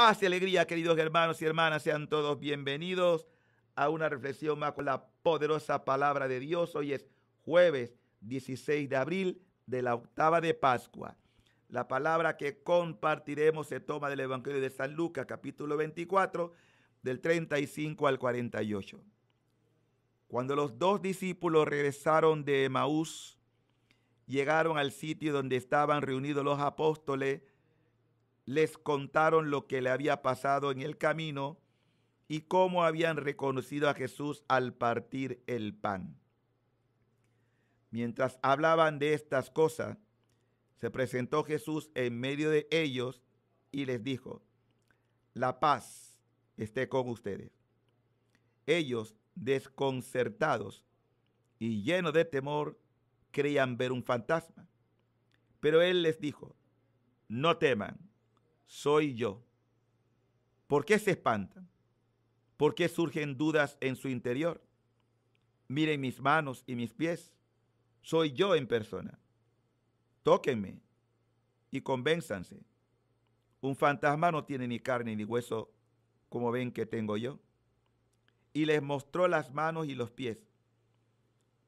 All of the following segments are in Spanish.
Paz y alegría, queridos hermanos y hermanas, sean todos bienvenidos a una reflexión más con la poderosa palabra de Dios. Hoy es jueves 16 de abril de la octava de Pascua. La palabra que compartiremos se toma del Evangelio de San Lucas, capítulo 24, del 35 al 48. Cuando los dos discípulos regresaron de Emaús, llegaron al sitio donde estaban reunidos los apóstoles, les contaron lo que le había pasado en el camino y cómo habían reconocido a Jesús al partir el pan. Mientras hablaban de estas cosas, se presentó Jesús en medio de ellos y les dijo, la paz esté con ustedes. Ellos, desconcertados y llenos de temor, creían ver un fantasma. Pero él les dijo, no teman soy yo. ¿Por qué se espantan? ¿Por qué surgen dudas en su interior? Miren mis manos y mis pies. Soy yo en persona. Tóquenme y convénzanse. Un fantasma no tiene ni carne ni hueso como ven que tengo yo. Y les mostró las manos y los pies.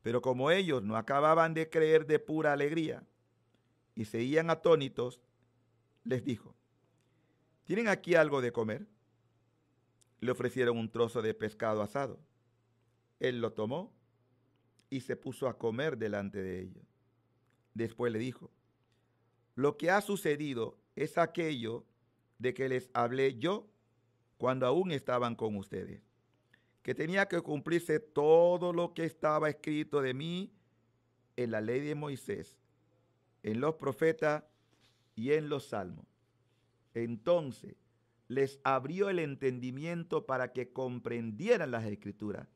Pero como ellos no acababan de creer de pura alegría y seguían atónitos, les dijo, ¿Tienen aquí algo de comer? Le ofrecieron un trozo de pescado asado. Él lo tomó y se puso a comer delante de ellos. Después le dijo, lo que ha sucedido es aquello de que les hablé yo cuando aún estaban con ustedes, que tenía que cumplirse todo lo que estaba escrito de mí en la ley de Moisés, en los profetas y en los salmos. Entonces les abrió el entendimiento para que comprendieran las escrituras.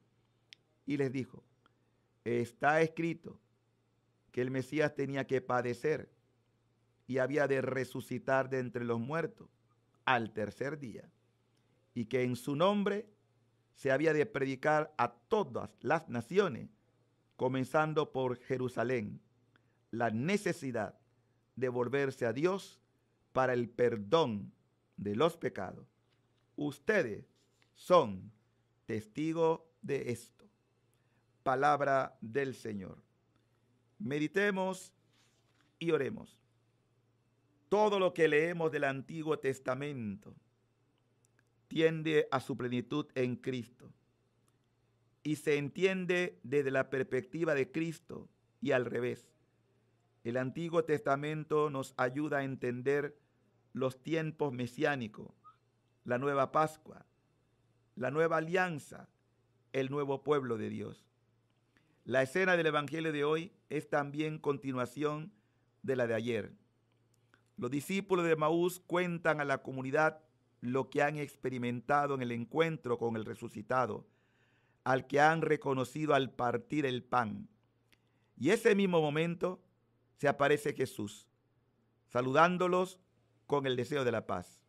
Y les dijo, está escrito que el Mesías tenía que padecer y había de resucitar de entre los muertos al tercer día, y que en su nombre se había de predicar a todas las naciones, comenzando por Jerusalén, la necesidad de volverse a Dios para el perdón de los pecados. Ustedes son testigos de esto. Palabra del Señor. Meditemos y oremos. Todo lo que leemos del Antiguo Testamento tiende a su plenitud en Cristo y se entiende desde la perspectiva de Cristo y al revés. El Antiguo Testamento nos ayuda a entender los tiempos mesiánicos, la nueva Pascua, la nueva alianza, el nuevo pueblo de Dios. La escena del Evangelio de hoy es también continuación de la de ayer. Los discípulos de Maús cuentan a la comunidad lo que han experimentado en el encuentro con el resucitado, al que han reconocido al partir el pan. Y ese mismo momento se aparece Jesús, saludándolos con el deseo de la paz.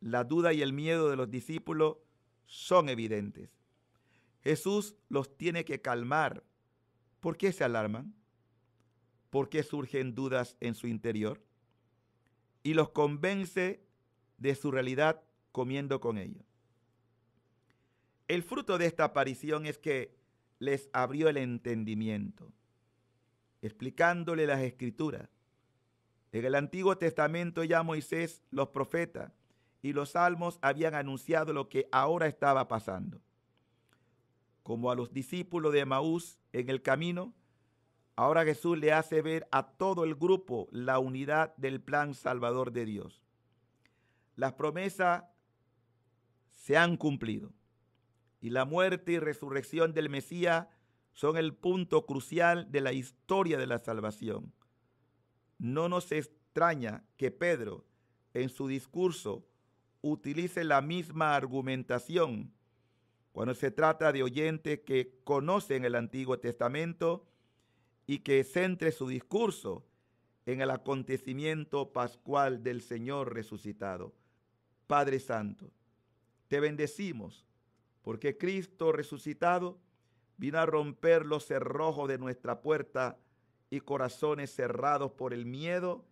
La duda y el miedo de los discípulos son evidentes. Jesús los tiene que calmar. ¿Por qué se alarman? ¿Por qué surgen dudas en su interior? Y los convence de su realidad comiendo con ellos. El fruto de esta aparición es que les abrió el entendimiento, explicándole las escrituras en el Antiguo Testamento ya Moisés, los profetas y los salmos habían anunciado lo que ahora estaba pasando. Como a los discípulos de Maús en el camino, ahora Jesús le hace ver a todo el grupo la unidad del plan salvador de Dios. Las promesas se han cumplido y la muerte y resurrección del Mesías son el punto crucial de la historia de la salvación no nos extraña que Pedro, en su discurso, utilice la misma argumentación cuando se trata de oyentes que conocen el Antiguo Testamento y que centre su discurso en el acontecimiento pascual del Señor resucitado. Padre Santo, te bendecimos porque Cristo resucitado vino a romper los cerrojos de nuestra puerta corazones cerrados por el miedo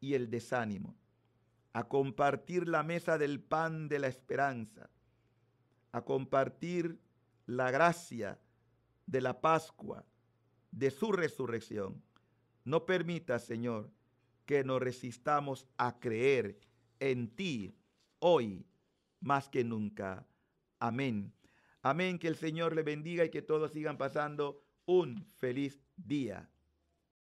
y el desánimo, a compartir la mesa del pan de la esperanza, a compartir la gracia de la Pascua, de su resurrección. No permita, Señor, que nos resistamos a creer en ti hoy más que nunca. Amén. Amén, que el Señor le bendiga y que todos sigan pasando un feliz día.